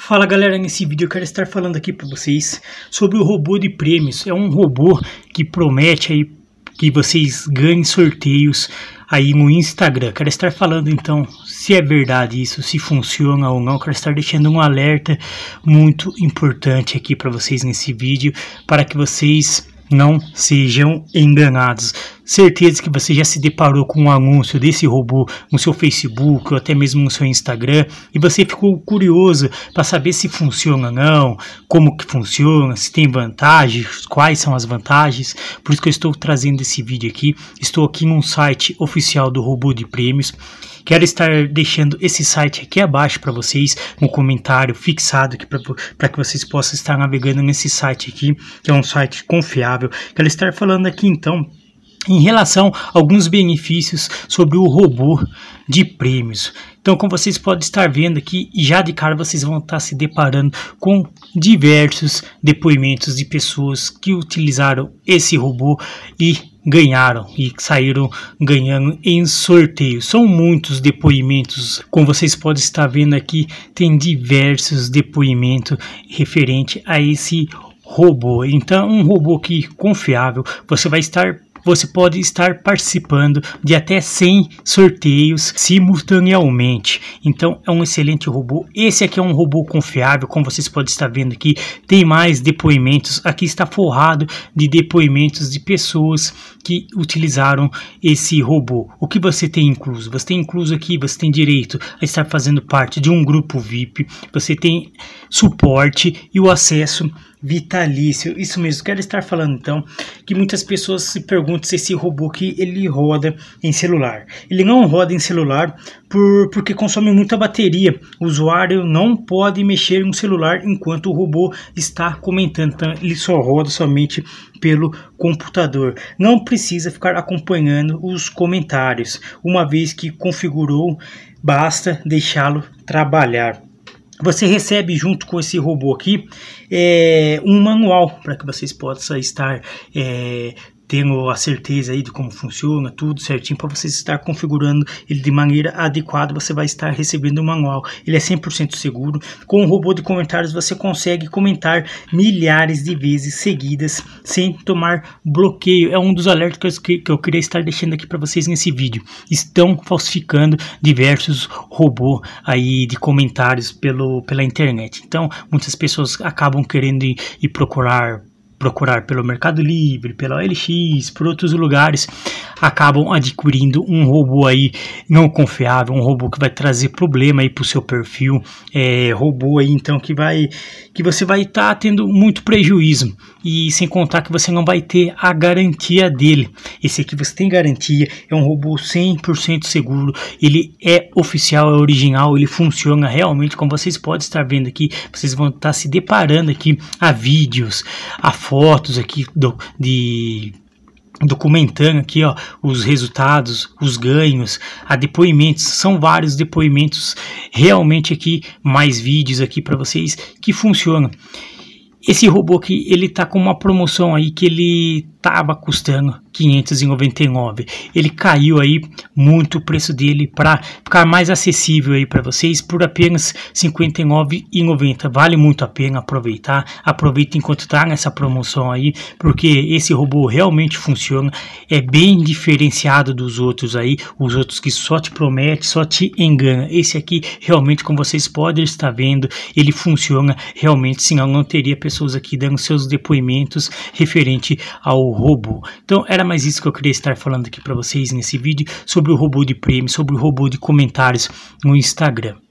Fala galera, nesse vídeo eu quero estar falando aqui para vocês sobre o robô de prêmios. É um robô que promete aí que vocês ganhem sorteios aí no Instagram. Quero estar falando então se é verdade isso, se funciona ou não. Quero estar deixando um alerta muito importante aqui para vocês nesse vídeo para que vocês não sejam enganados certeza que você já se deparou com um anúncio desse robô no seu Facebook ou até mesmo no seu Instagram e você ficou curioso para saber se funciona ou não, como que funciona, se tem vantagens, quais são as vantagens. Por isso que eu estou trazendo esse vídeo aqui. Estou aqui num site oficial do Robô de Prêmios. Quero estar deixando esse site aqui abaixo para vocês, um comentário fixado aqui para que vocês possam estar navegando nesse site aqui, que é um site confiável. Quero estar falando aqui então em relação a alguns benefícios sobre o robô de prêmios. Então, como vocês podem estar vendo aqui, já de cara vocês vão estar se deparando com diversos depoimentos de pessoas que utilizaram esse robô e ganharam e saíram ganhando em sorteio. São muitos depoimentos, como vocês podem estar vendo aqui, tem diversos depoimentos referente a esse robô. Então, um robô que confiável, você vai estar você pode estar participando de até 100 sorteios simultaneamente. Então é um excelente robô. Esse aqui é um robô confiável, como vocês podem estar vendo aqui. Tem mais depoimentos. Aqui está forrado de depoimentos de pessoas que utilizaram esse robô. O que você tem incluso? Você tem incluso aqui, você tem direito a estar fazendo parte de um grupo VIP, você tem suporte e o acesso vitalício. Isso mesmo, quero estar falando então que muitas pessoas se perguntam se esse robô aqui ele roda em celular. Ele não roda em celular por, porque consome muita bateria. O usuário não pode mexer no celular enquanto o robô está comentando. Então, ele só roda somente pelo computador. Não precisa ficar acompanhando os comentários. Uma vez que configurou, basta deixá-lo trabalhar você recebe junto com esse robô aqui é, um manual para que vocês possam estar é, tendo a certeza aí de como funciona, tudo certinho, para você estar configurando ele de maneira adequada, você vai estar recebendo o manual. Ele é 100% seguro. Com o robô de comentários, você consegue comentar milhares de vezes seguidas sem tomar bloqueio. É um dos alertas que, que eu queria estar deixando aqui para vocês nesse vídeo. Estão falsificando diversos robôs aí de comentários pelo, pela internet. Então, muitas pessoas acabam querendo ir, ir procurar procurar pelo Mercado Livre, pela OLX, por outros lugares, acabam adquirindo um robô aí não confiável, um robô que vai trazer problema aí para o seu perfil, é, robô aí então que vai que você vai estar tá tendo muito prejuízo e sem contar que você não vai ter a garantia dele. Esse aqui você tem garantia, é um robô 100% seguro, ele é oficial, é original, ele funciona realmente como vocês podem estar vendo aqui, vocês vão estar tá se deparando aqui a vídeos, a fotos aqui do, de documentando aqui ó, os resultados, os ganhos, a depoimentos, são vários depoimentos realmente aqui, mais vídeos aqui para vocês que funcionam. Esse robô aqui, ele tá com uma promoção aí que ele estava custando 599. Ele caiu aí muito o preço dele para ficar mais acessível aí para vocês por apenas 59,90. Vale muito a pena aproveitar. Aproveita enquanto está nessa promoção aí, porque esse robô realmente funciona, é bem diferenciado dos outros aí, os outros que só te promete, só te engana. Esse aqui realmente como vocês podem estar vendo, ele funciona realmente, senão não teria pessoas aqui dando seus depoimentos referente ao robô. Então era mais isso que eu queria estar falando aqui para vocês nesse vídeo sobre o robô de prêmio, sobre o robô de comentários no Instagram.